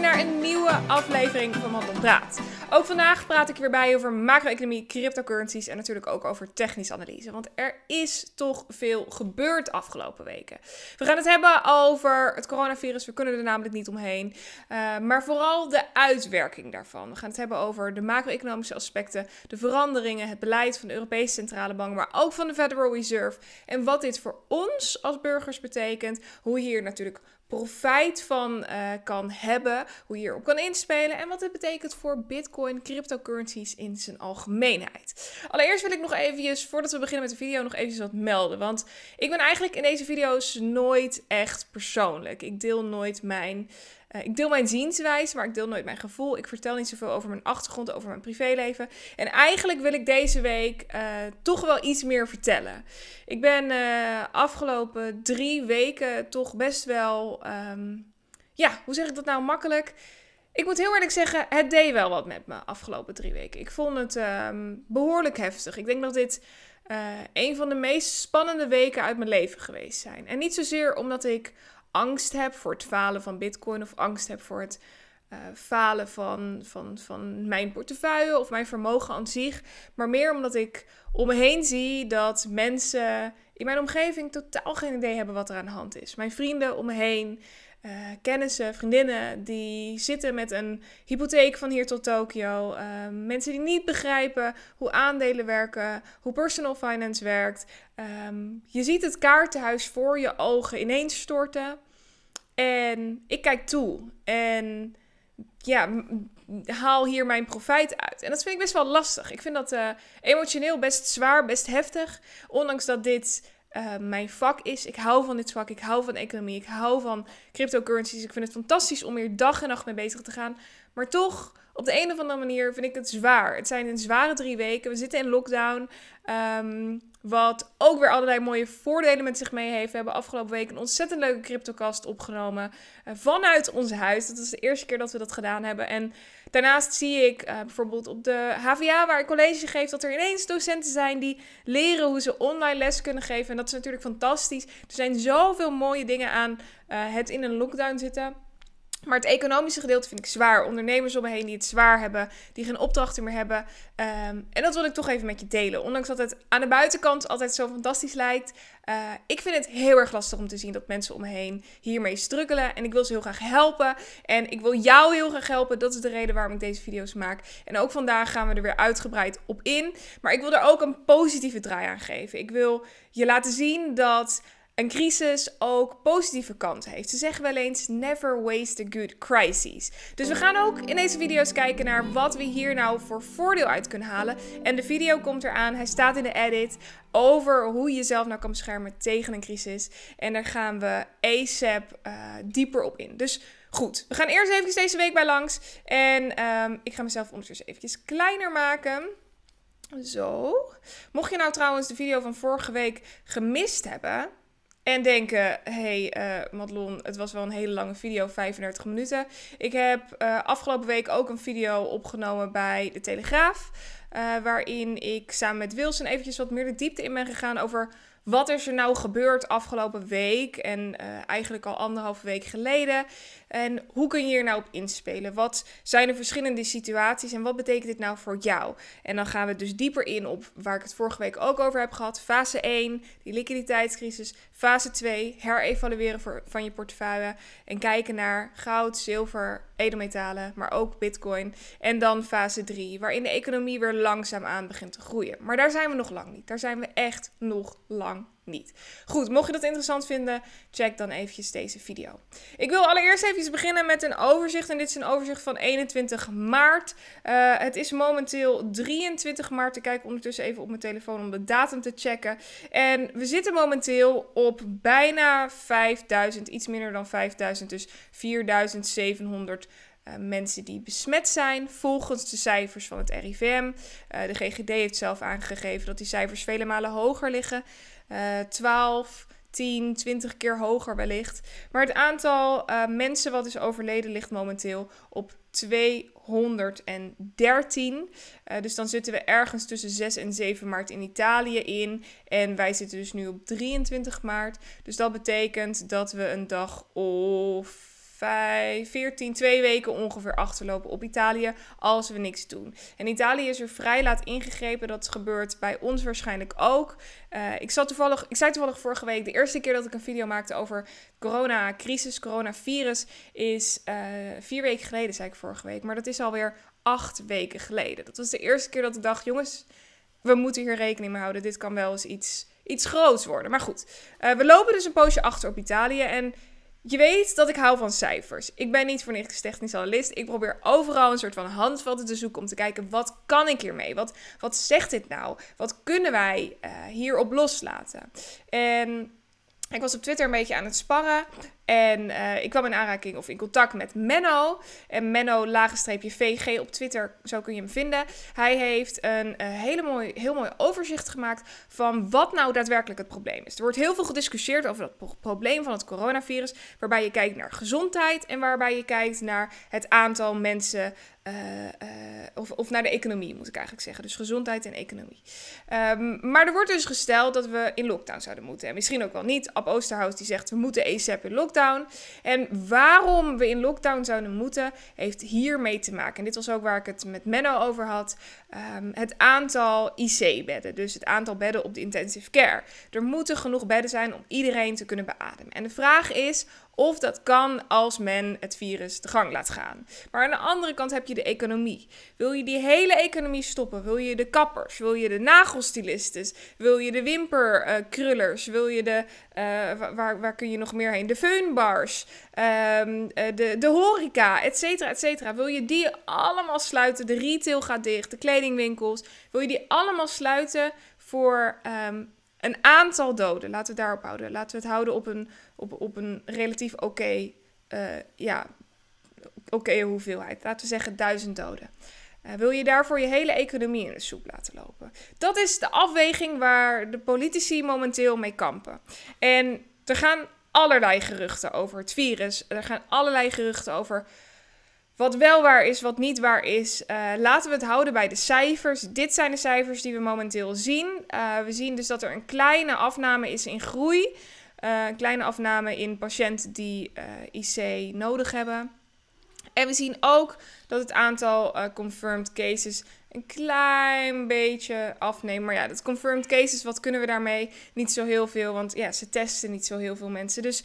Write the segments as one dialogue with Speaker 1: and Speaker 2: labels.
Speaker 1: naar een nieuwe aflevering van Handel Draad. Ook vandaag praat ik weer bij over macro-economie, cryptocurrencies en natuurlijk ook over technische analyse. Want er is toch veel gebeurd afgelopen weken. We gaan het hebben over het coronavirus, we kunnen er namelijk niet omheen. Eh, maar vooral de uitwerking daarvan. We gaan het hebben over de macro-economische aspecten, de veranderingen, het beleid van de Europese Centrale Bank, maar ook van de Federal Reserve. En wat dit voor ons als burgers betekent, hoe hier natuurlijk profijt van eh, kan hebben, hoe je hierop kan inspelen en wat het betekent voor Bitcoin, cryptocurrencies in zijn algemeenheid. Allereerst wil ik nog eventjes, voordat we beginnen met de video, nog eventjes wat melden, want ik ben eigenlijk in deze video's nooit echt persoonlijk. Ik deel nooit mijn eh, ik deel mijn zienswijze, maar ik deel nooit mijn gevoel. Ik vertel niet zoveel over mijn achtergrond, over mijn privéleven. En eigenlijk wil ik deze week eh, toch wel iets meer vertellen. Ik ben uh, afgelopen drie weken toch best wel. Ehm, ja, hoe zeg ik dat nou makkelijk? Ik moet heel eerlijk zeggen, het deed wel wat met me afgelopen drie weken. Ik vond het ehm, behoorlijk heftig. Ik denk dat dit een van de meest spannende weken uit mijn leven geweest zijn. En niet zozeer omdat ik angst heb voor het falen van Bitcoin of angst heb voor het eh, falen van, van, van mijn portefeuille of mijn vermogen aan zich. Maar meer omdat ik om me heen zie dat mensen in mijn omgeving totaal geen idee hebben wat er aan de hand is. Mijn vrienden om me heen, eh, kennissen, vriendinnen die zitten met een hypotheek van hier tot Tokio. Eh, mensen die niet begrijpen hoe aandelen werken, hoe personal finance werkt. Ehm, je ziet het kaartenhuis voor je ogen ineens storten. En ik kijk toe. En ja, haal hier mijn profijt uit. En dat vind ik best wel lastig. Ik vind dat eh, emotioneel best zwaar, best heftig. Ondanks dat dit eh, mijn vak is. Ik hou van dit vak. Ik hou van economie. Ik hou van cryptocurrencies. Ik vind het fantastisch om hier dag en nacht mee bezig te gaan. Maar toch, op de een of andere manier vind ik het zwaar. Het zijn een zware drie weken. We zitten in lockdown. Ehm, wat ook weer allerlei mooie voordelen met zich mee heeft. We hebben afgelopen week een ontzettend leuke CryptoCast opgenomen. Eh, vanuit ons huis. Dat is de eerste keer dat we dat gedaan hebben. En daarnaast zie ik eh, bijvoorbeeld op de HVA, waar ik college geef, dat er ineens docenten zijn die leren hoe ze online les kunnen geven. En dat is natuurlijk fantastisch. Er zijn zoveel mooie dingen aan eh, het in een lockdown zitten. Maar het economische gedeelte vind ik zwaar. Ondernemers om me heen die het zwaar hebben, die geen opdrachten meer hebben. Ehm, en dat wil ik toch even met je delen. Ondanks dat het aan de buitenkant altijd zo fantastisch lijkt. Eh, ik vind het heel erg lastig om te zien dat mensen om me heen hiermee struggelen. En ik wil ze heel graag helpen. En ik wil jou heel graag helpen. Dat is de reden waarom ik deze video's maak. En ook vandaag gaan we er weer uitgebreid op in. Maar ik wil er ook een positieve draai aan geven. Ik wil je laten zien dat een crisis ook positieve kanten heeft. Ze zeggen wel eens never waste a good crisis. Dus we gaan ook in deze video's kijken naar wat we hier nou voor voordeel uit kunnen halen. En de video komt eraan, hij staat in de edit, over hoe je jezelf nou kan beschermen tegen een crisis. En daar gaan we ASAP eh, dieper op in. Dus goed, we gaan eerst even deze week bij langs. En ehm, ik ga mezelf ondertussen eventjes kleiner maken. Zo. Mocht je nou trouwens de video van vorige week gemist hebben, en denken, hé hey, eh, Madelon, het was wel een hele lange video, 35 minuten. Ik heb eh, afgelopen week ook een video opgenomen bij De Telegraaf. Eh, waarin ik samen met Wilson eventjes wat meer de diepte in ben gegaan over wat is er nou gebeurd afgelopen week en eigenlijk al anderhalve week geleden. En hoe kun je hier nou op inspelen? Wat zijn de verschillende situaties en wat betekent dit nou voor jou? En dan gaan we dus dieper in op waar ik het vorige week ook over heb gehad. Fase 1, die liquiditeitscrisis. Fase 2, herevalueren van je portefeuille. En kijken naar goud, zilver, edelmetalen, maar ook bitcoin. En dan fase 3, waarin de economie weer langzaam aan begint te groeien. Maar daar zijn we nog lang niet. Daar zijn we echt nog lang niet. Goed, mocht je dat interessant vinden, check dan eventjes deze video. Ik wil allereerst even beginnen met een overzicht. En dit is een overzicht van 21 maart. Eh, het is momenteel 23 maart. Ik kijk ondertussen even op mijn telefoon om de datum te checken. En we zitten momenteel op bijna 5000, iets minder dan 5000, dus 4700 eh, mensen die besmet zijn, volgens de cijfers van het RIVM. Eh, de GGD heeft zelf aangegeven dat die cijfers vele malen hoger liggen. 12, 10, 20 keer hoger wellicht. Maar het aantal eh, mensen wat is overleden ligt momenteel op 213. Eh, dus dan zitten we ergens tussen 6 en 7 maart in Italië in. En wij zitten dus nu op 23 maart. Dus dat betekent dat we een dag of vijf, 14, twee weken ongeveer achterlopen op Italië als we niks doen. En Italië is er vrij laat ingegrepen. Dat gebeurt bij ons waarschijnlijk ook. Eh, ik, zat toevallig, ik zei toevallig vorige week, de eerste keer dat ik een video maakte over coronacrisis, coronavirus, is eh, vier weken geleden, zei ik vorige week. Maar dat is alweer acht weken geleden. Dat was de eerste keer dat ik dacht, jongens, we moeten hier rekening mee houden. Dit kan wel eens iets, iets groots worden. Maar goed, eh, we lopen dus een poosje achter op Italië en je weet dat ik hou van cijfers. Ik ben niet voor niks technisch analist. Ik probeer overal een soort van handvatten te zoeken om te kijken wat kan ik hiermee? Wat, wat zegt dit nou? Wat kunnen wij uh, hierop loslaten? En ik was op Twitter een beetje aan het sparren en eh, ik kwam in aanraking of in contact met Menno. En Menno lagenstreepje VG op Twitter, zo kun je hem vinden. Hij heeft een eh, hele mooi, heel mooi overzicht gemaakt van wat nou daadwerkelijk het probleem is. Er wordt heel veel gediscussieerd over dat probleem van het coronavirus. Waarbij je kijkt naar gezondheid en waarbij je kijkt naar het aantal mensen. Eh, of, of naar de economie, moet ik eigenlijk zeggen. Dus gezondheid en economie. Ehm, maar er wordt dus gesteld dat we in lockdown zouden moeten. En misschien ook wel niet. Ab Oosterhout die zegt we moeten ASAP in lockdown. En waarom we in lockdown zouden moeten, heeft hiermee te maken. En dit was ook waar ik het met Menno over had. Ehm, het aantal IC-bedden, dus het aantal bedden op de intensive care. Er moeten genoeg bedden zijn om iedereen te kunnen beademen. En de vraag is of dat kan als men het virus de gang laat gaan. Maar aan de andere kant heb je de economie. Wil je die hele economie stoppen? Wil je de kappers? Wil je de nagelstylistes? Wil je de wimperkrullers? wil je de. Eh, waar, waar kun je nog meer heen? De feunbars, ehm, eh, de, de horeca, et cetera, et cetera. Wil je die allemaal sluiten? De retail gaat dicht, de kledingwinkels. Wil je die allemaal sluiten voor ehm, een aantal doden. Laten we daarop houden. Laten we het houden op een, op, op een relatief oké eh, ja, oké hoeveelheid. Laten we zeggen duizend doden. Eh, wil je daarvoor je hele economie in de soep laten lopen? Dat is de afweging waar de politici momenteel mee kampen. En er gaan allerlei geruchten over het virus. Er gaan allerlei geruchten over wat wel waar is, wat niet waar is, eh, laten we het houden bij de cijfers. Dit zijn de cijfers die we momenteel zien. Eh, we zien dus dat er een kleine afname is in groei. Eh, een kleine afname in patiënten die IC nodig hebben. En we zien ook dat het aantal confirmed cases een klein beetje afneemt. Maar ja, dat confirmed cases, wat kunnen we daarmee? Niet zo heel veel, want ja, ze testen niet zo heel veel mensen. Dus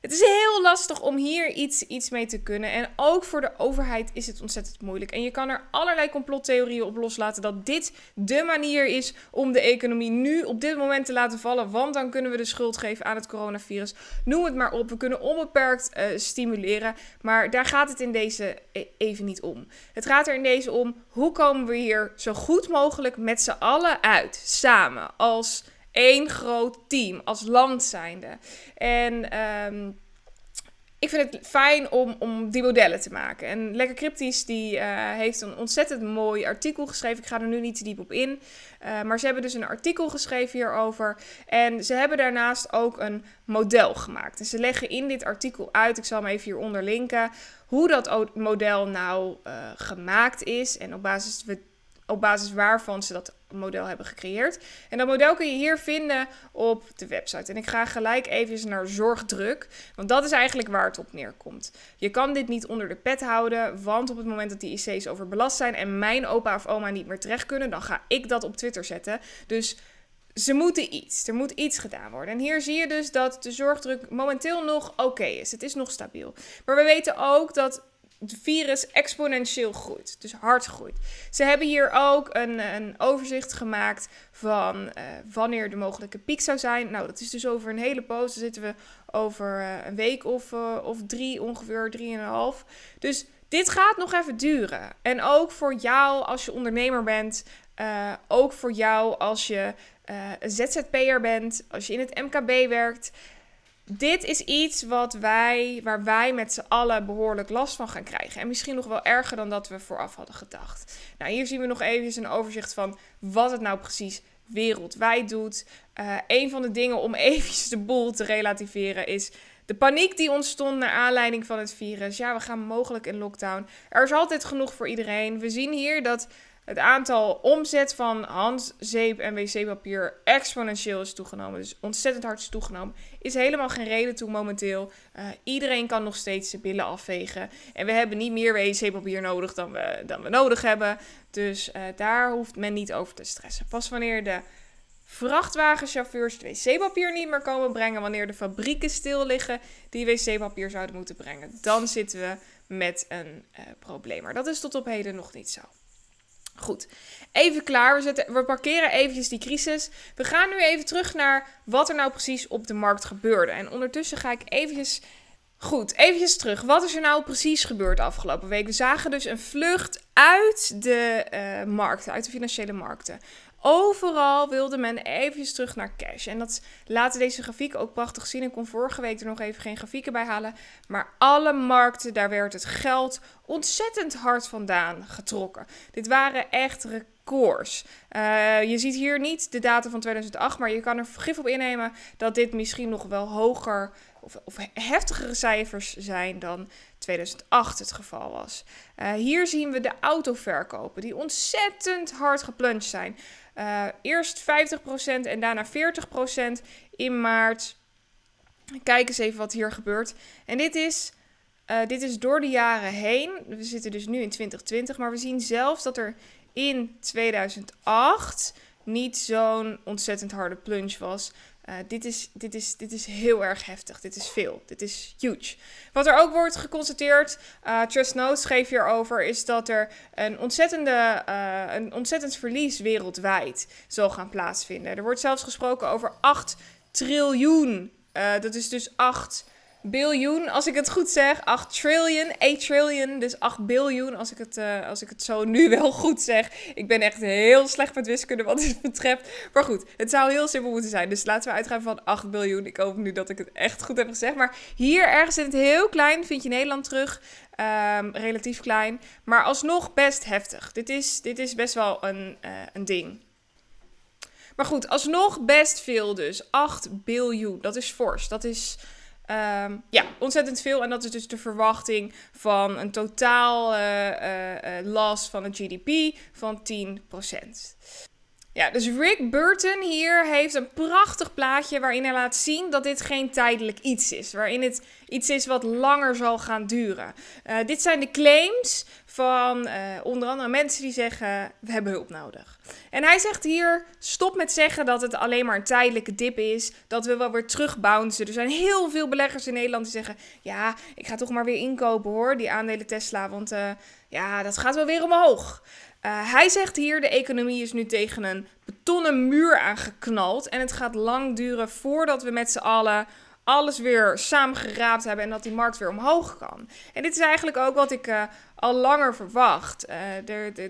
Speaker 1: het is heel lastig om hier iets, iets mee te kunnen. En ook voor de overheid is het ontzettend moeilijk. En je kan er allerlei complottheorieën op loslaten dat dit de manier is om de economie nu op dit moment te laten vallen. Want dan kunnen we de schuld geven aan het coronavirus. Noem het maar op. We kunnen onbeperkt eh, stimuleren. Maar daar gaat het in deze e-, even niet om. Het gaat er in deze om hoe komen we hier zo goed mogelijk met z'n allen uit. Samen als één groot team als land zijnde. En ehm, ik vind het fijn om, om die modellen te maken. En Lekker Cryptisch die, eh, heeft een ontzettend mooi artikel geschreven. Ik ga er nu niet te diep op in. Eh, maar ze hebben dus een artikel geschreven hierover. En ze hebben daarnaast ook een model gemaakt. ze leggen in dit artikel uit, ik zal hem even hieronder linken, hoe dat model nou eh, gemaakt is en op basis, op basis waarvan ze dat model hebben gecreëerd. En dat model kun je hier vinden op de website. En ik ga gelijk even naar zorgdruk, want dat is eigenlijk waar het op neerkomt. Je kan dit niet onder de pet houden, want op het moment dat die IC's overbelast zijn en mijn opa of oma niet meer terecht kunnen, dan ga ik dat op Twitter zetten. Dus ze moeten iets. Er moet iets gedaan worden. En hier zie je dus dat de zorgdruk momenteel nog oké is. Het is nog stabiel. Maar we weten ook dat het virus exponentieel groeit. Dus hard groeit. Ze hebben hier ook een, een overzicht gemaakt van eh, wanneer de mogelijke piek zou zijn. Nou, dat is dus over een hele poos. Dan zitten we over eh, een week of, eh, of drie, ongeveer drieënhalf. Dus dit gaat nog even duren. En ook voor jou als je ondernemer bent. ook voor jou als je ZZP'er bent. Als je in het MKB werkt dit is iets wat wij, waar wij met z'n allen behoorlijk last van gaan krijgen. En misschien nog wel erger dan dat we vooraf hadden gedacht. Nou, hier zien we nog even een overzicht van wat het nou precies wereldwijd doet. Uh, een van de dingen om even de boel te relativeren is de paniek die ontstond naar aanleiding van het virus. Ja, we gaan mogelijk in lockdown. Er is altijd genoeg voor iedereen. We zien hier dat het aantal omzet van handzeep en wc-papier exponentieel is toegenomen. Dus ontzettend hard is toegenomen. Is helemaal geen reden toe momenteel. Eh, iedereen kan nog steeds zijn billen afvegen. En we hebben niet meer wc-papier nodig dan we, dan we nodig hebben. Dus eh, daar hoeft men niet over te stressen. Pas wanneer de vrachtwagenchauffeurs wc-papier niet meer komen brengen. Wanneer de fabrieken stil liggen die wc-papier zouden moeten brengen. Dan zitten we met een eh, probleem. Maar dat is tot op heden nog niet zo. Goed, even klaar. We, zetten, we parkeren eventjes die crisis. We gaan nu even terug naar wat er nou precies op de markt gebeurde. En ondertussen ga ik eventjes... Goed, eventjes terug. Wat is er nou precies gebeurd afgelopen week? We zagen dus een vlucht uit de eh, markten, uit de financiële markten. Overal wilde men even terug naar cash. En dat laten deze grafieken ook prachtig zien. Ik kon vorige week er nog even geen grafieken bij halen. Maar alle markten, daar werd het geld ontzettend hard vandaan getrokken. Dit waren echt records. Eh, je ziet hier niet de data van 2008, maar je kan er vergif op innemen dat dit misschien nog wel hoger of, of heftigere cijfers zijn dan 2008 het geval was. Eh, hier zien we de autoverkopen die ontzettend hard gepluncht zijn. Eh, eerst 50% en daarna 40% in maart. Kijk eens even wat hier gebeurt. En dit is, eh, dit is door de jaren heen. We zitten dus nu in 2020, maar we zien zelfs dat er in 2008 niet zo'n ontzettend harde plunge was. Eh, dit, is, dit, is, dit is heel erg heftig. Dit is veel. Dit is huge. Wat er ook wordt geconstateerd, uh, Trust Notes schreef hierover, is dat er een, ontzettende, eh, een ontzettend verlies wereldwijd zal gaan plaatsvinden. Er wordt zelfs gesproken over 8 triljoen. dat is dus 8 biljoen, als ik het goed zeg. 8 trillion, 8 trillion, dus 8 biljoen als ik, het, eh, als ik het zo nu wel goed zeg. Ik ben echt heel slecht met wiskunde wat dit betreft. Maar goed, het zou heel simpel moeten zijn. Dus laten we uitgaan van 8 biljoen. Ik hoop nu dat ik het echt goed heb gezegd. Maar hier ergens in het heel klein vind je Nederland terug. Ehm, relatief klein, maar alsnog best heftig. Dit is, dit is best wel een, eh, een ding. Maar goed, alsnog best veel dus. 8 biljoen, dat is fors. Dat is Ehm, ja, ontzettend veel. En dat is dus de verwachting van een totaal uh, last van het GDP van 10%. Ja, dus Rick Burton hier heeft een prachtig plaatje waarin hij laat zien dat dit geen tijdelijk iets is. Waarin het iets is wat langer zal gaan duren. dit zijn de claims van eh, onder andere mensen die zeggen: We hebben hulp nodig. En hij zegt hier: Stop met zeggen dat het alleen maar een tijdelijke dip is. Dat we wel weer terugbouncen. Er zijn heel veel beleggers in Nederland die zeggen: Ja, ik ga toch maar weer inkopen hoor, die aandelen Tesla. Want eh, ja, dat gaat wel weer omhoog. Eh, hij zegt hier: De economie is nu tegen een betonnen muur aangeknald. En het gaat lang duren voordat we met z'n allen alles weer samengeraapt hebben en dat die markt weer omhoog kan. En dit is eigenlijk ook wat ik al langer verwacht. Eh,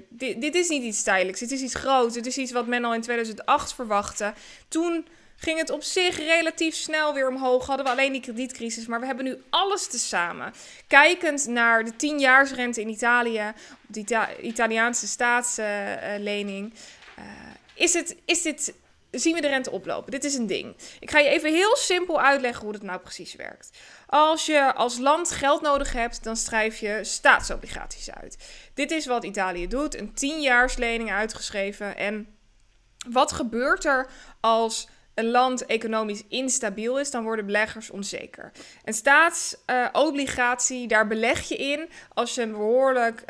Speaker 1: dit, dit, is niet iets tijdelijks, dit is iets groots. Dit is iets wat men al in 2008 verwachtte. Toen ging het op zich relatief snel weer omhoog. Hadden we alleen die kredietcrisis, maar we hebben nu alles tezamen. Kijkend naar de tienjaarsrente in Italië, op de Italiaanse staatslening, eh, is, is dit zien we de rente oplopen. Dit is een ding. Ik ga je even heel simpel uitleggen hoe dat nou precies werkt. Als je als land geld nodig hebt, dan schrijf je staatsobligaties uit. Dit is wat Italië doet: een tienjaarslening uitgeschreven. En wat gebeurt er als een land economisch instabiel is, dan worden beleggers onzeker. Een staatsobligatie, daar beleg je in als je een behoorlijk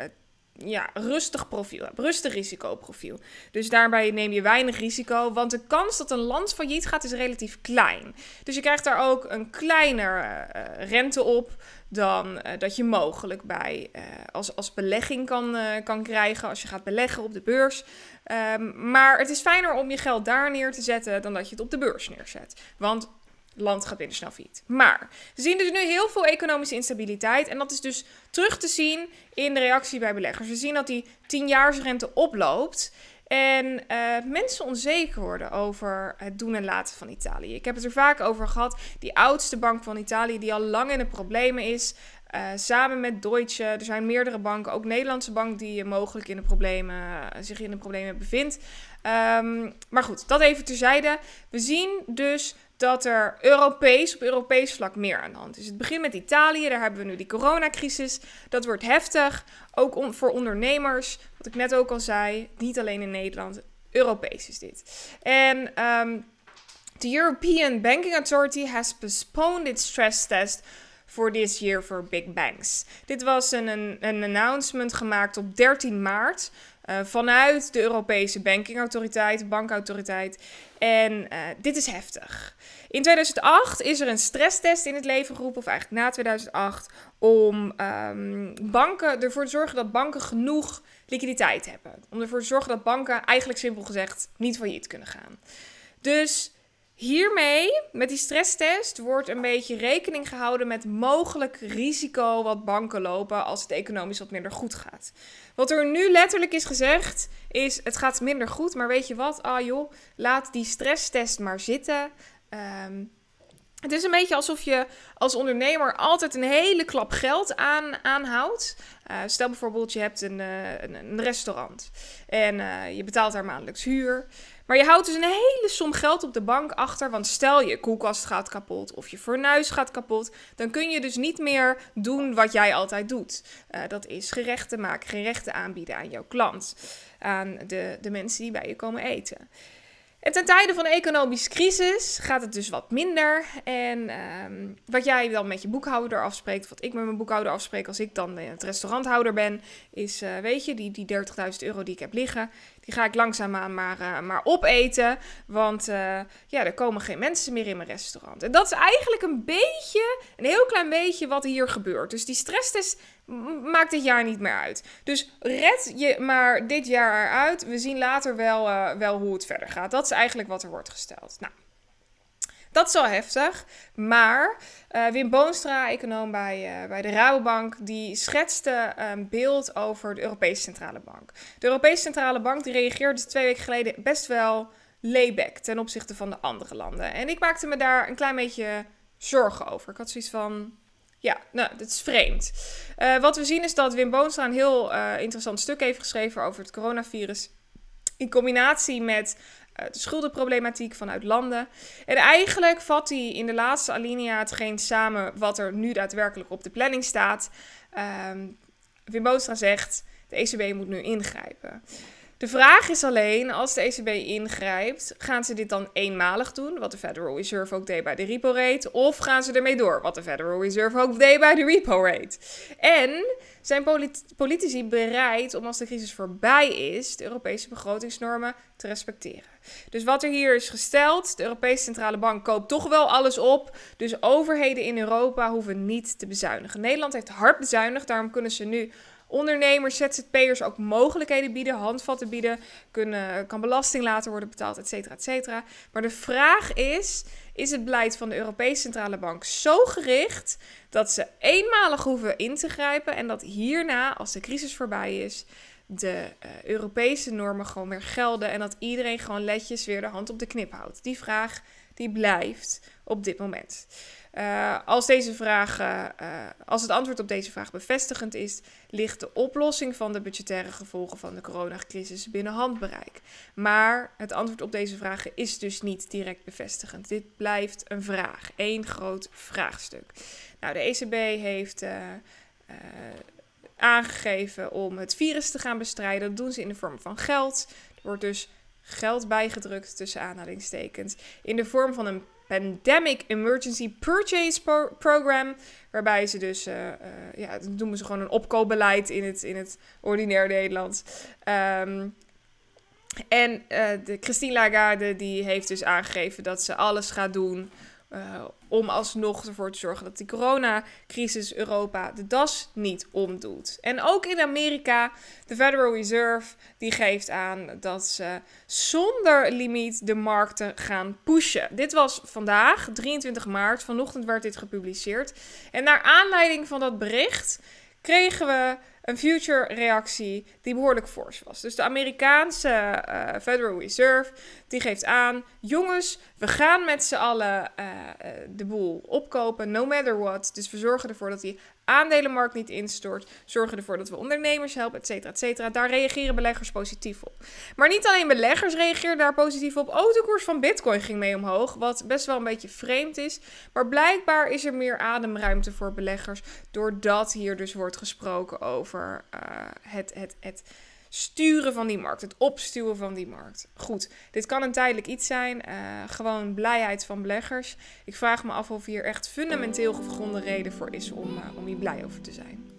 Speaker 1: ja, rustig profiel hebt, rustig risicoprofiel. Dus daarbij neem je weinig risico, want de kans dat een land failliet gaat is relatief klein. Dus je krijgt daar ook een kleiner eh, eh, rente op dan eh, dat je mogelijk bij, als, als belegging kan, kan krijgen als je gaat beleggen op de beurs. Ehm, maar het is fijner om je geld daar neer te zetten dan dat je het op de beurs neerzet. Want land gaat snel failliet. Maar we zien dus nu heel veel economische instabiliteit. En dat is dus terug te zien in de reactie bij beleggers. We zien dat die tienjaarsrente oploopt. En uh, mensen onzeker worden over het doen en laten van Italië. Ik heb het er vaak over gehad. Die oudste bank van Italië, die al lang in de problemen is. Eh, samen met Deutsche, er zijn meerdere banken, ook Nederlandse bank, die eh, mogelijk in de problemen, zich in de problemen bevindt. Ehm, maar goed, dat even terzijde. We zien dus dat er Europees, op Europees vlak meer aan de hand is. Het begint met Italië, daar hebben we nu die coronacrisis. Dat wordt heftig, ook voor ondernemers. Wat ik net ook al zei, niet alleen in Nederland, Europees is dit. En ehm, de the European Banking Authority has postponed its stress test for this year for big banks. Dit was een, een, een announcement gemaakt op 13 maart. Eh, vanuit de Europese bankingautoriteit, bankautoriteit. En eh, dit is heftig. In 2008 is er een stresstest in het leven geroepen, of eigenlijk na 2008, om ehm, banken, ervoor te zorgen dat banken genoeg liquiditeit hebben. Om ervoor te zorgen dat banken eigenlijk simpel gezegd niet failliet kunnen gaan. Dus hiermee, met die stresstest, wordt een beetje rekening gehouden met mogelijk risico wat banken lopen als het economisch wat minder goed gaat. Wat er nu letterlijk is gezegd, is het gaat minder goed. Maar weet je wat? Ah joh, laat die stresstest maar zitten. Ehm, het is een beetje alsof je als ondernemer altijd een hele klap geld aan, aanhoudt. Eh, stel bijvoorbeeld, je hebt een, eh, een, restaurant en eh, je betaalt daar maandelijks huur. Maar je houdt dus een hele som geld op de bank achter. Want stel je koelkast gaat kapot of je fornuis gaat kapot. Dan kun je dus niet meer doen wat jij altijd doet. dat is gerechten maken, gerechten aanbieden aan jouw klant. Aan de, de mensen die bij je komen eten. En ten tijde van economische crisis gaat het dus wat minder. En ehm, wat jij dan met je boekhouder afspreekt, of wat ik met mijn boekhouder afspreek als ik dan het restauranthouder ben, is, eh, weet je, die, die 30.000 euro die ik heb liggen, die ga ik langzaamaan maar, eh, maar opeten. Want eh, ja, er komen geen mensen meer in mijn restaurant. En dat is eigenlijk een beetje, een heel klein beetje wat hier gebeurt. Dus die stresstest maakt dit jaar niet meer uit. Dus red je maar dit jaar eruit. We zien later wel, eh, wel hoe het verder gaat. Dat is eigenlijk wat er wordt gesteld. Nou. Dat is wel heftig. Maar eh, Wim Boonstra, econoom bij, eh, bij de Rabobank, die schetste een beeld over de Europese Centrale Bank. De Europese Centrale Bank reageerde twee weken geleden best wel layback ten opzichte van de andere landen. En ik maakte me daar een klein beetje zorgen over. Ik had zoiets van. Ja, nou, dat is vreemd. Eh, wat we zien is dat Wim Boonstra een heel interessant stuk heeft geschreven over het coronavirus in combinatie met eh, de schuldenproblematiek vanuit landen. En eigenlijk vat hij in de laatste alinea hetgeen samen wat er nu daadwerkelijk op de planning staat. Um, Wim Boostra zegt, de ECB moet nu ingrijpen. De vraag is alleen, als de ECB ingrijpt, gaan ze dit dan eenmalig doen, wat de Federal Reserve ook deed bij de repo rate, of gaan ze ermee door, wat de Federal Reserve ook deed bij de repo rate? En zijn politici bereid om als de crisis voorbij is, de Europese begrotingsnormen te respecteren? Dus wat er hier is gesteld, de Europese Centrale Bank koopt toch wel alles op, dus overheden in Europa hoeven niet te bezuinigen. Nederland heeft hard bezuinigd, daarom kunnen ze nu ondernemers, ZZP'ers ook mogelijkheden bieden, handvatten bieden, kunnen, kan belasting later worden betaald, et cetera, et cetera. Maar de vraag is, is het beleid van de Europese Centrale Bank zo gericht dat ze eenmalig hoeven in te grijpen en dat hierna, als de crisis voorbij is, de eh, Europese normen gewoon weer gelden en dat iedereen gewoon letjes weer de hand op de knip houdt. Die vraag die blijft op dit moment. Eh, als, deze vraag, eh, als het antwoord op deze vraag bevestigend is, ligt de oplossing van de budgettaire gevolgen van de coronacrisis binnen handbereik. Maar het antwoord op deze vragen is dus niet direct bevestigend. Dit blijft een vraag, één groot vraagstuk. Nou, de ECB heeft eh, aangegeven om het virus te gaan bestrijden. Dat doen ze in de vorm van geld. Er wordt dus geld bijgedrukt tussen aanhalingstekens in de vorm van een Pandemic Emergency Purchase Program. Waarbij ze dus, eh, eh, ja, dat noemen ze gewoon een opkoopbeleid in het, in het ordinair Nederlands. Ehm, en eh, de Christine Lagarde die heeft dus aangegeven dat ze alles gaat doen eh, om alsnog ervoor te zorgen dat die coronacrisis Europa de das niet omdoet. En ook in Amerika, de Federal Reserve die geeft aan dat ze zonder limiet de markten gaan pushen. Dit was vandaag, 23 maart. Vanochtend werd dit gepubliceerd. En naar aanleiding van dat bericht kregen we een future-reactie die behoorlijk fors was. Dus de Amerikaanse eh, Federal Reserve die geeft aan: jongens, we gaan met z'n allen eh, eh, de boel opkopen, no matter what. Dus we zorgen ervoor dat die aandelenmarkt niet instort, zorgen ervoor dat we ondernemers helpen, et cetera, et cetera. Daar reageren beleggers positief op. Maar niet alleen beleggers reageren daar positief op, ook de koers van Bitcoin ging mee omhoog, wat best wel een beetje vreemd is. Maar blijkbaar is er meer ademruimte voor beleggers, doordat hier dus wordt gesproken over eh, het, het, het sturen van die markt, het opstuwen van die markt. Goed, dit kan een tijdelijk iets zijn, eh, gewoon blijheid van beleggers. Ik vraag me af of hier echt fundamenteel gegronde reden voor is om, eh, om hier blij over te zijn.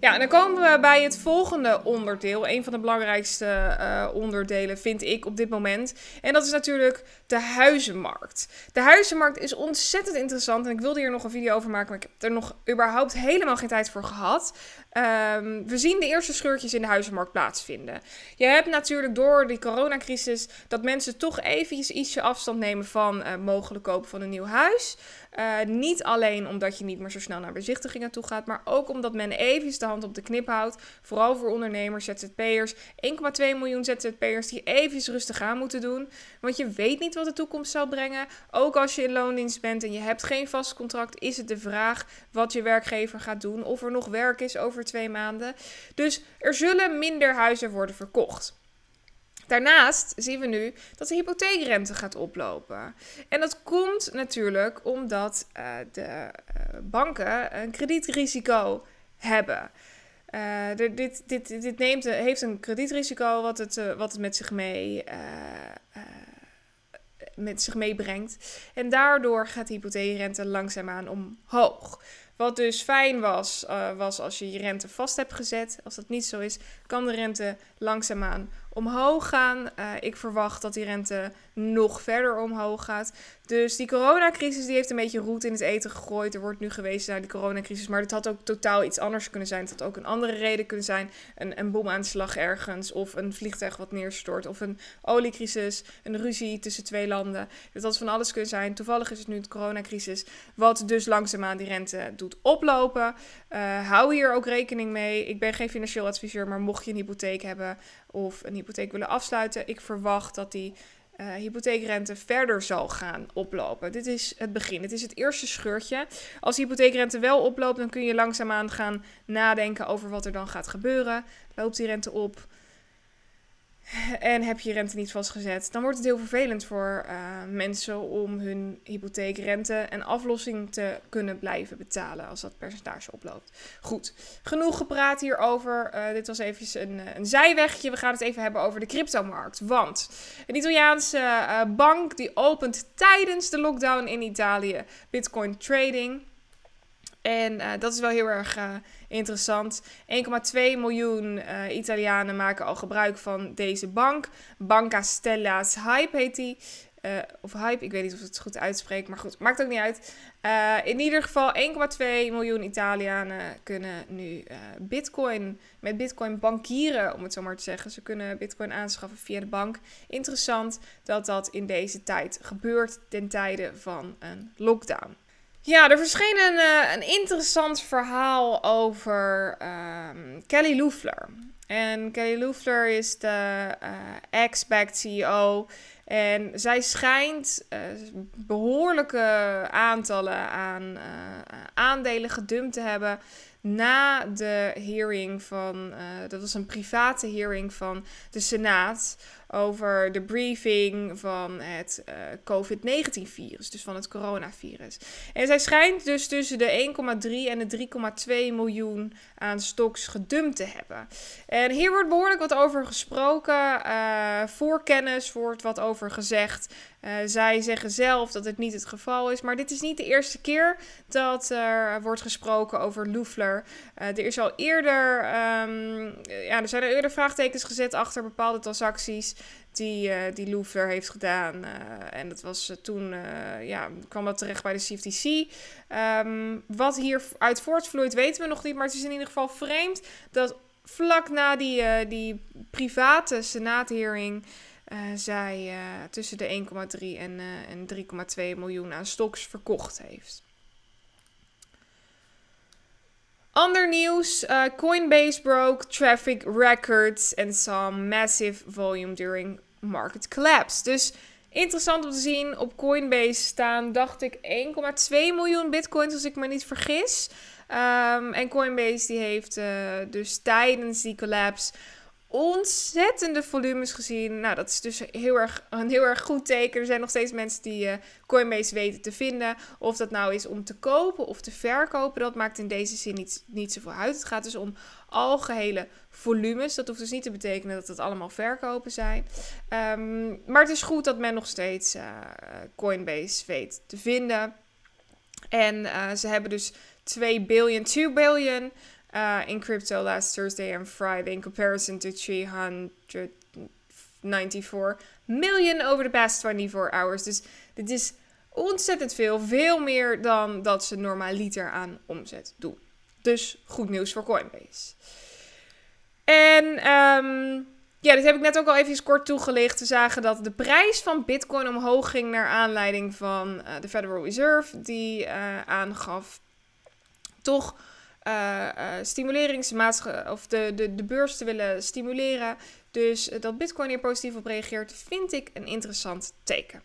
Speaker 1: Ja, en dan komen we bij het volgende onderdeel. Een van de belangrijkste eh, onderdelen vind ik op dit moment. En dat is natuurlijk de huizenmarkt. De huizenmarkt is ontzettend interessant. En ik wilde hier nog een video over maken, maar ik heb er nog überhaupt helemaal geen tijd voor gehad. Ehm, we zien de eerste scheurtjes in de huizenmarkt plaatsvinden. Je hebt natuurlijk door die coronacrisis dat mensen toch eventjes ietsje afstand nemen van uh, mogelijk kopen van een nieuw huis. Eh, niet alleen omdat je niet meer zo snel naar bezichtigingen toe gaat, maar ook omdat men eventjes de hand op de knip houdt. Vooral voor ondernemers, ZZP'ers. 1,2 miljoen ZZP'ers die eventjes rustig aan moeten doen. Want je weet niet wat de toekomst zal brengen. Ook als je in loondienst bent en je hebt geen vast contract, is het de vraag wat je werkgever gaat doen. Of er nog werk is over twee maanden. Dus er zullen minder huizen worden verkocht. Daarnaast zien we nu dat de hypotheekrente gaat oplopen. En dat komt natuurlijk omdat eh, de eh, banken een kredietrisico hebben. Eh, dit, dit, dit, neemt, heeft een kredietrisico wat het, wat het met zich mee met zich meebrengt. En daardoor gaat de hypotheekrente langzaamaan omhoog. Wat dus fijn was, eh, was als je je rente vast hebt gezet. Als dat niet zo is, kan de rente langzaamaan omhoog gaan. Eh, ik verwacht dat die rente nog verder omhoog gaat. Dus die coronacrisis die heeft een beetje roet in het eten gegooid. Er wordt nu gewezen naar die coronacrisis. Maar het had ook totaal iets anders kunnen zijn. Het had ook een andere reden kunnen zijn. Een, een bomaanslag ergens. Of een vliegtuig wat neerstort. Of een oliecrisis. Een ruzie tussen twee landen. Dat had van alles kunnen zijn. Toevallig is het nu de coronacrisis. Wat dus langzaamaan die rente doet oplopen. Eh, hou hier ook rekening mee. Ik ben geen financieel adviseur. Maar mocht je een hypotheek hebben of een hypotheek willen afsluiten, ik verwacht dat die uh, hypotheekrente verder zal gaan oplopen. Dit is het begin. Dit is het eerste scheurtje. Als die hypotheekrente wel oploopt, dan kun je langzaamaan gaan nadenken over wat er dan gaat gebeuren. Loopt die rente op? en heb je rente niet vastgezet, dan wordt het heel vervelend voor eh, mensen om hun hypotheekrente en aflossing te kunnen blijven betalen als dat percentage oploopt. Goed, genoeg gepraat hierover. Uh, dit was even een, eh, een, zijwegje. We gaan het even hebben over de cryptomarkt. Want een Italiaanse bank die opent tijdens de lockdown in Italië Bitcoin trading. En eh, dat is wel heel erg eh, interessant. 1,2 miljoen eh, Italianen maken al gebruik van deze bank. Banca Stella's Hype heet die. of Hype, ik weet niet of het goed uitspreek, maar goed, maakt ook niet uit. in ieder geval 1,2 miljoen Italianen kunnen nu Bitcoin, met Bitcoin bankieren, om het zo maar te zeggen. Ze kunnen Bitcoin aanschaffen via de bank. Interessant dat dat in deze tijd gebeurt ten tijde van een lockdown. Ja, er verscheen een, eh, een interessant verhaal over ehm, Kelly Loeffler. En Kelly Loeffler is de uh, eh, ex-back-CEO. En zij schijnt eh, behoorlijke aantallen aan aandelen gedumpt te hebben na de hearing van, eh, dat was een private hearing van de Senaat over de briefing van het eh, COVID-19-virus, dus van het coronavirus. En zij schijnt dus tussen de 1,3 en de 3,2 miljoen aan stoks gedumpt te hebben. En hier wordt behoorlijk wat over gesproken, uh, voorkennis wordt wat over gezegd. Eh, zij zeggen zelf dat het niet het geval is. Maar dit is niet de eerste keer dat er wordt gesproken over Loefler. Eh, er is al eerder, ehm, ja, er zijn al eerder vraagtekens gezet achter bepaalde transacties die, uh, die Loefler heeft gedaan. en dat was toen, ja, kwam dat terecht bij de CFTC. Um, ehm, wat hieruit voortvloeit weten we nog niet, maar het is in ieder geval vreemd dat vlak na die, die private senaathering... Eh, zij uh, tussen de 1,3 en, uh, en 3,2 miljoen aan stocks verkocht heeft. Ander nieuws: Coinbase broke traffic records and saw massive volume during market collapse. Dus interessant om te zien. Op Coinbase staan, dacht ik, 1,2 miljoen bitcoins, als ik me niet vergis. Ehm, en Coinbase die heeft dus tijdens die collapse ontzettende volumes gezien. Nou, dat is dus heel erg, een heel erg goed teken. Er zijn nog steeds mensen die eh, Coinbase weten te vinden. Of dat nou is om te kopen of te verkopen, dat maakt in deze zin niet, niet zoveel uit. Het gaat dus om algehele volumes. Dat hoeft dus niet te betekenen dat het allemaal verkopen zijn. Ehm, maar het is goed dat men nog steeds eh, Coinbase weet te vinden. En eh, ze hebben dus 2 billion, 2 billion. Uh, in crypto last Thursday and Friday in comparison to 394 million over the past 24 hours. Dus dit is ontzettend veel. Veel meer dan dat ze normaliter aan omzet doen. Dus goed nieuws voor Coinbase. En ehm, ja, dit heb ik net ook al even kort toegelicht. We zagen dat de prijs van Bitcoin omhoog ging naar aanleiding van eh, de Federal Reserve, die eh, aangaf toch uh, eh, eh, stimuleringsmaatschappij of de, de, de beurs te willen stimuleren. Dus dat Bitcoin hier positief op reageert, vind ik een interessant teken.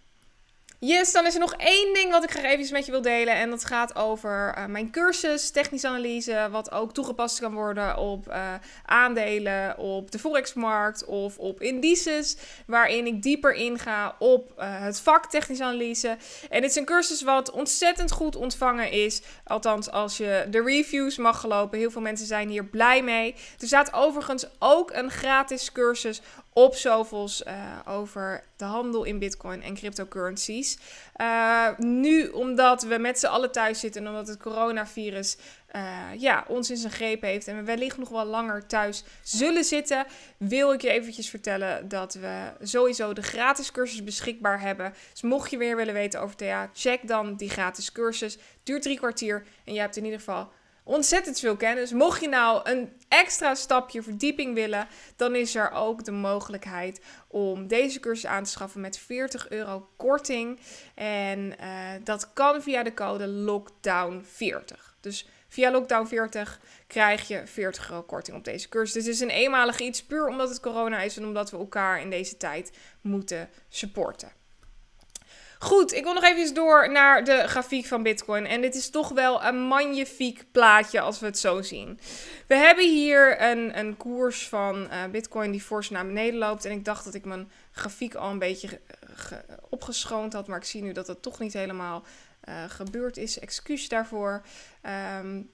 Speaker 1: Yes, dan is er nog één ding wat ik graag even met je wil delen. En dat gaat over eh, mijn cursus technische analyse. Wat ook toegepast kan worden op eh, aandelen, op de forexmarkt of op indices. Waarin ik dieper inga op eh, het vak technische analyse. En dit is een cursus wat ontzettend goed ontvangen is. Althans, als je de reviews mag gelopen. Heel veel mensen zijn hier blij mee. Er staat overigens ook een gratis cursus op zoveel's eh, over de handel in bitcoin en cryptocurrencies. Eh, nu omdat we met z'n allen thuis zitten en omdat het coronavirus eh, ja, ons in zijn greep heeft en we wellicht nog wel langer thuis zullen zitten, wil ik je eventjes vertellen dat we sowieso de gratis cursus beschikbaar hebben. Dus mocht je weer willen weten over TA, check dan die gratis cursus. Duurt drie kwartier en je hebt in ieder geval ontzettend veel kennis. Mocht je nou een extra stapje verdieping willen, dan is er ook de mogelijkheid om deze cursus aan te schaffen met 40 euro korting. En eh, dat kan via de code LOCKDOWN40. Dus via Lockdown 40 krijg je 40 euro korting op deze cursus. Dit is een eenmalig iets puur omdat het corona is en omdat we elkaar in deze tijd moeten supporten. Goed, ik wil nog even door naar de grafiek van Bitcoin. En dit is toch wel een magnifiek plaatje als we het zo zien. We hebben hier een, een koers van eh, Bitcoin die fors naar beneden loopt. En ik dacht dat ik mijn grafiek al een beetje opgeschoond had. Maar ik zie nu dat dat toch niet helemaal eh, gebeurd is. Excuus daarvoor. Um,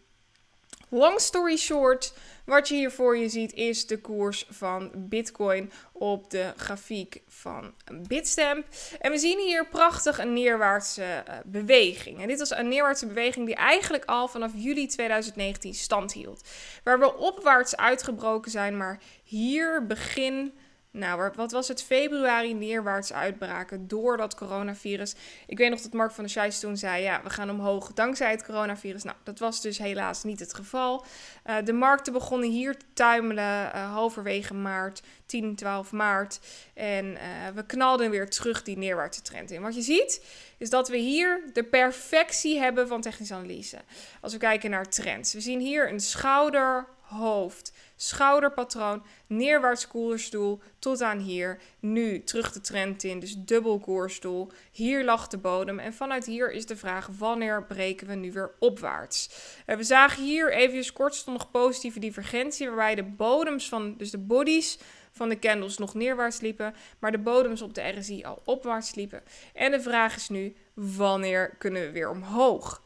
Speaker 1: Long story short, wat je hier voor je ziet is de koers van Bitcoin op de grafiek van Bitstamp. En we zien hier prachtig een neerwaartse eh, beweging. En dit was een neerwaartse beweging die eigenlijk al vanaf juli 2019 stand hield. Waar we opwaarts uitgebroken zijn, maar hier begin nou, wat was het? Februari neerwaarts uitbraken door dat coronavirus. Ik weet nog dat Mark van der Schijs toen zei: ja, we gaan omhoog dankzij het coronavirus. Nou, dat was dus helaas niet het geval. Eh, de markten begonnen hier te tuimelen eh, halverwege maart, 10, 12 maart. En eh, we knalden weer terug die neerwaartse trend in. Wat je ziet, is dat we hier de perfectie hebben van technische analyse. Als we kijken naar trends. We zien hier een schouder hoofd, schouderpatroon, neerwaarts koersdoel tot aan hier. Nu terug de trend in, dus dubbel koersdoel. Hier lag de bodem en vanuit hier is de vraag wanneer breken we nu weer opwaarts. Eh, we zagen hier even kortstondig positieve divergentie waarbij de bodems van, dus de bodies van de candles nog neerwaarts liepen, maar de bodems op de RSI al opwaarts liepen. En de vraag is nu, wanneer kunnen we weer omhoog?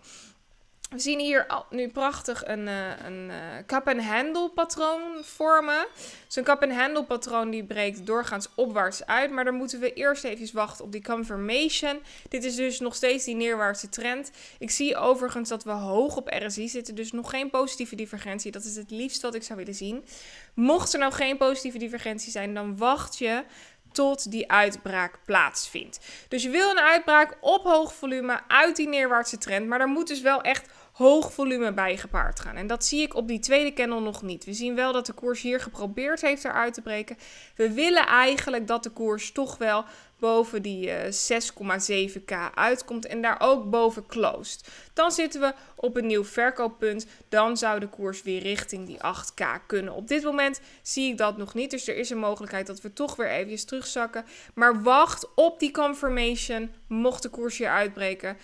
Speaker 1: We zien hier nu prachtig een, eh, een en eh, and handle patroon vormen. Zo'n cap and handle patroon die breekt doorgaans opwaarts uit. Maar dan moeten we eerst even wachten op die confirmation. Dit is dus nog steeds die neerwaartse trend. Ik zie overigens dat we hoog op RSI zitten. Dus nog geen positieve divergentie. Dat is het liefst wat ik zou willen zien. Mocht er nou geen positieve divergentie zijn, dan wacht je tot die uitbraak plaatsvindt. Dus je wil een uitbraak op hoog volume uit die neerwaartse trend, maar daar moet dus wel echt hoog volume bij gepaard gaan. En dat zie ik op die tweede candle nog niet. We zien wel dat de koers hier geprobeerd heeft eruit te breken. We willen eigenlijk dat de koers toch wel boven die 6,7k eh, uitkomt en daar ook boven closed. Dan zitten we op een nieuw verkooppunt. Dan zou de koers weer richting die 8k kunnen. Op dit moment zie ik dat nog niet. Dus er is een mogelijkheid dat we toch weer even terugzakken. Maar wacht op die confirmation. Mocht de koers hier uitbreken,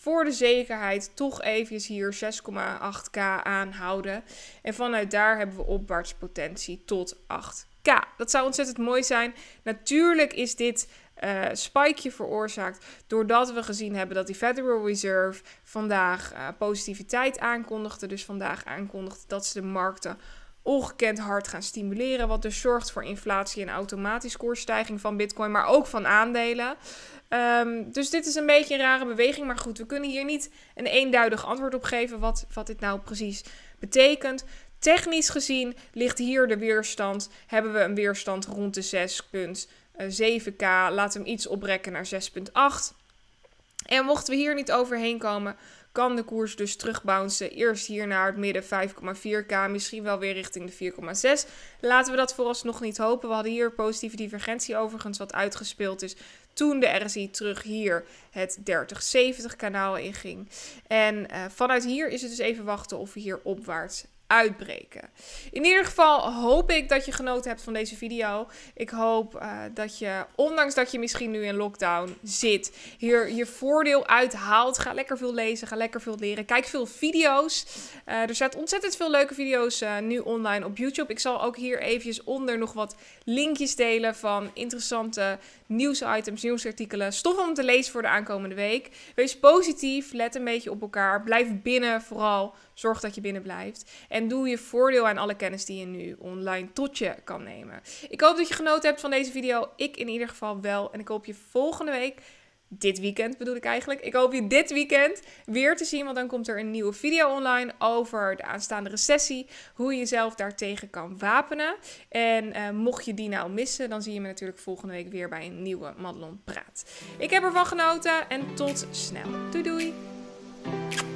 Speaker 1: voor de zekerheid toch even hier 6,8k aanhouden. En vanuit daar hebben we opwaarts tot 8k. Dat zou ontzettend mooi zijn. Natuurlijk is dit uh, spikeje veroorzaakt. Doordat we gezien hebben dat die Federal Reserve vandaag eh, positiviteit aankondigde. Dus vandaag aankondigde dat ze de markten ongekend hard gaan stimuleren. Wat dus zorgt voor inflatie en automatisch koersstijging van Bitcoin, maar ook van aandelen. Ehm, dus dit is een beetje een rare beweging. Maar goed, we kunnen hier niet een eenduidig antwoord op geven wat, wat dit nou precies betekent. Technisch gezien ligt hier de weerstand. Hebben we een weerstand rond de 6,7k. Laat hem iets oprekken naar 6,8. En mochten we hier niet overheen komen, kan de koers dus terugbouncen. Eerst hier naar het midden 5,4k, misschien wel weer richting de 4,6. Laten we dat vooralsnog niet hopen. We hadden hier positieve divergentie overigens wat uitgespeeld is. Toen de RSI terug hier het 3070 kanaal inging. En eh, vanuit hier is het dus even wachten of we hier opwaarts uitbreken. In ieder geval hoop ik dat je genoten hebt van deze video. Ik hoop eh, dat je, ondanks dat je misschien nu in lockdown zit, hier je voordeel uithaalt. Ga lekker veel lezen, ga lekker veel leren. Kijk veel video's. Eh, er staat ontzettend veel leuke video's eh, nu online op YouTube. Ik zal ook hier eventjes onder nog wat linkjes delen van interessante nieuwsitems, nieuwsartikelen. Stof om te lezen voor de aankomende week. Wees positief, let een beetje op elkaar. Blijf binnen vooral. Zorg dat je binnen blijft. En doe je voordeel aan alle kennis die je nu online tot je kan nemen. Ik hoop dat je genoten hebt van deze video. Ik in ieder geval wel. En ik hoop je volgende week dit weekend bedoel ik eigenlijk. Ik hoop je dit weekend weer te zien, want dan komt er een nieuwe video online over de aanstaande recessie. Hoe je jezelf daartegen kan wapenen. En eh, mocht je die nou missen, dan zie je me natuurlijk volgende week weer bij een nieuwe Madelon Praat. Ik heb ervan genoten en tot snel. Doei doei!